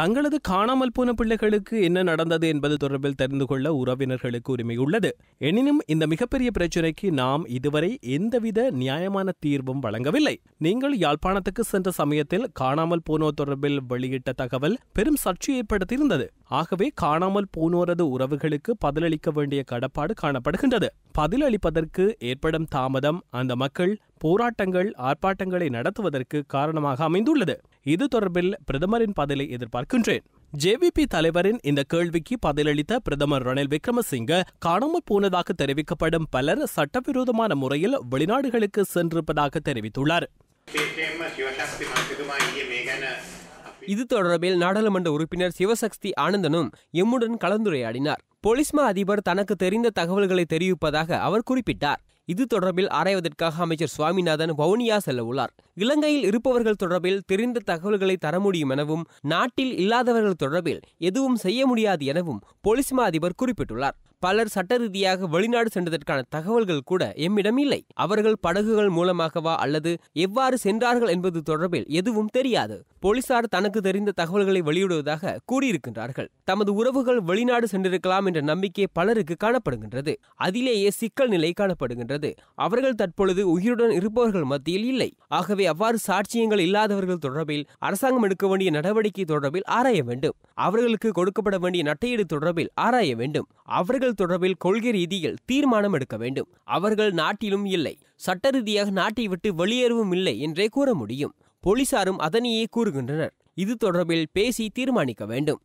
தங்களது காணாமல் போன பிள்ளைகளுக்கு என்ன நடந்தது என்பது தொடர்பில் தெரிந்து கொள்ள உறவினர்களுக்கு உரிமை உள்ளது எனினும் இந்த மிகப்பெரிய பிரச்சினைக்கு நாம் இதுவரை எந்தவித நியாயமான தீர்வும் வழங்கவில்லை நீங்கள் யாழ்ப்பாணத்துக்கு சென்ற சமயத்தில் காணாமல் போனோர் தொடர்பில் வெளியிட்ட தகவல் பெரும் சர்ச்சை ஏற்படுத்தியிருந்தது ஆகவே காணாமல் போனோரது உறவுகளுக்கு பதிலளிக்க வேண்டிய கடப்பாடு காணப்படுகின்றது பதிலளிப்பதற்கு ஏற்படும் தாமதம் அந்த மக்கள் போராட்டங்கள் ஆர்ப்பாட்டங்களை நடத்துவதற்கு காரணமாக அமைந்துள்ளது இது தொடர்பில் பிரதமரின் பதிலை எதிர்பார்க்கின்றேன் ஜேவிபி தலைவரின் இந்த கேள்விக்கு பதிலளித்த பிரதமர் ரணில் விக்ரமசிங்க காணாமல் போனதாக தெரிவிக்கப்படும் பலர் சட்டவிரோதமான முறையில் வெளிநாடுகளுக்கு சென்றிருப்பதாக தெரிவித்துள்ளார் இது தொடர்பில் நாடாளுமன்ற உறுப்பினர் சிவசக்தி ஆனந்தனும் எம்முடன் கலந்துரையாடினார் போலீஸ்மா அதிபர் தனக்கு தெரிந்த தகவல்களை தெரிவிப்பதாக அவர் குறிப்பிட்டார் இது தொடர்பில் ஆராய்வதற்காக அமைச்சர் சுவாமிநாதன் வவுனியா செல்ல உள்ளார் இலங்கையில் இருப்பவர்கள் தொடர்பில் தெரிந்த தகவல்களை தர முடியும் எனவும் நாட்டில் இல்லாதவர்கள் தொடர்பில் எதுவும் செய்ய முடியாது எனவும் பொலிஸ்மா அதிபர் குறிப்பிட்டுள்ளார் பலர் சட்ட ரீதியாக வெளிநாடு சென்றதற்கான தகவல்கள் கூட எம்மிடம் இல்லை அவர்கள் படகுகள் மூலமாகவா அல்லது எவ்வாறு சென்றார்கள் என்பது தொடர்பில் எதுவும் தெரியாது போலீசார் தனக்கு தெரிந்த தகவல்களை வெளியிடுவதாக கூறியிருக்கின்றார்கள் தமது உறவுகள் வெளிநாடு சென்றிருக்கலாம் என்ற நம்பிக்கை பலருக்கு காணப்படுகின்றது அதிலேயே சிக்கல் நிலை காணப்படுகின்றது அவர்கள் தற்பொழுது உயிருடன் இருப்பவர்கள் மத்தியில் இல்லை ஆகவே அவ்வாறு சாட்சியங்கள் இல்லாதவர்கள் தொடர்பில் அரசாங்கம் எடுக்க வேண்டிய நடவடிக்கை தொடர்பில் ஆராய வேண்டும் அவர்களுக்கு கொடுக்கப்பட வேண்டிய நட்டையீடு தொடர்பில் ஆராய வேண்டும் அவர்கள் தேர்தல் தொடர்பில் கொள்கை ரீதியில் தீர்மானம் எடுக்க வேண்டும் அவர்கள் நாட்டிலும் இல்லை சட்ட ரீதியாக நாட்டை விட்டு வெளியேறவும் இல்லை என்றே கூற முடியும் போலீசாரும் அதனையே கூறுகின்றனர் இது தொடர்பில் பேசி தீர்மானிக்க வேண்டும்